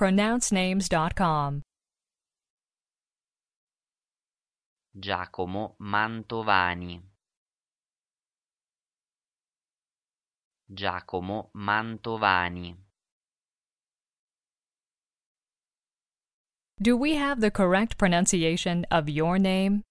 pronouncenames.com. Giacomo Mantovani Giacomo Mantovani Do we have the correct pronunciation of your name?